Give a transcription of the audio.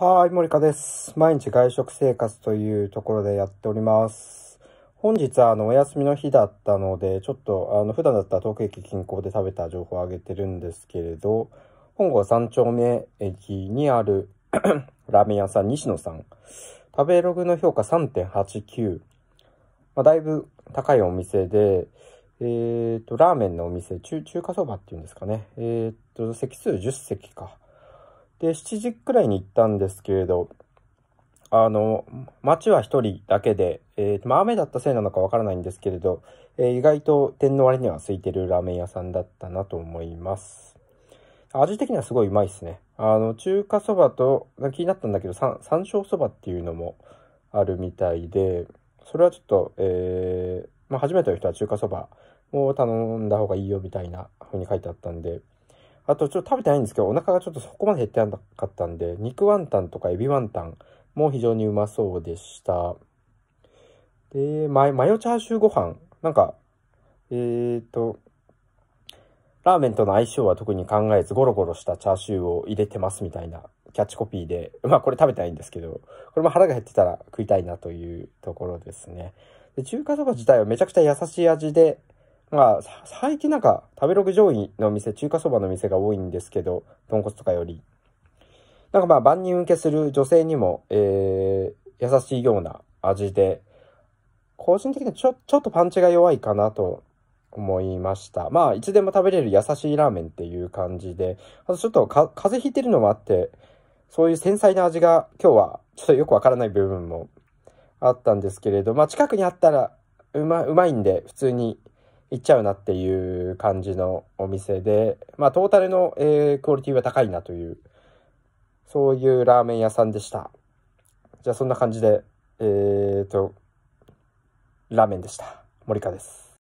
はい、森香です。毎日外食生活というところでやっております。本日はあのお休みの日だったので、ちょっとあの普段だったら東京駅近郊で食べた情報をあげてるんですけれど、本郷三丁目駅にあるラーメン屋さん西野さん、食べログの評価3.89。まあ、だいぶ高いお店で、えっ、ー、と、ラーメンのお店、中、中華そばっていうんですかね。えっ、ー、と、席数10席か。で、7時くらいに行ったんですけれど、あの、街は1人だけで、えー、まあ雨だったせいなのかわからないんですけれど、えー、意外と天の割には空いてるラーメン屋さんだったなと思います。味的にはすごいうまいですね。あの、中華そばと、気になったんだけど、山椒そばっていうのもあるみたいで、それはちょっと、えー、まあ初めての人は中華そばを頼んだ方がいいよみたいな風に書いてあったんで、あとちょっと食べてないんですけど、お腹がちょっとそこまで減ってなかったんで、肉ワンタンとかエビワンタンも非常にうまそうでした。で、マヨチャーシューご飯。なんか、えー、っと、ラーメンとの相性は特に考えずゴロゴロしたチャーシューを入れてますみたいなキャッチコピーで、まあこれ食べたいんですけど、これも腹が減ってたら食いたいなというところですね。で中華そば自体はめちゃくちゃ優しい味で、まあ、最近なんか、食べログ上位の店、中華そばの店が多いんですけど、豚骨とかより。なんかまあ、万人受けする女性にも、えー、優しいような味で、個人的にちょ、ちょっとパンチが弱いかなと思いました。まあ、いつでも食べれる優しいラーメンっていう感じで、あとちょっとか、風邪ひいてるのもあって、そういう繊細な味が今日はちょっとよくわからない部分もあったんですけれど、まあ近くにあったらうま、うまいんで普通に行っちゃうなっていう感じのお店で、まあ、トータルの、えー、クオリティは高いなという、そういうラーメン屋さんでした。じゃあ、そんな感じで、えー、っと、ラーメンでした。森川です。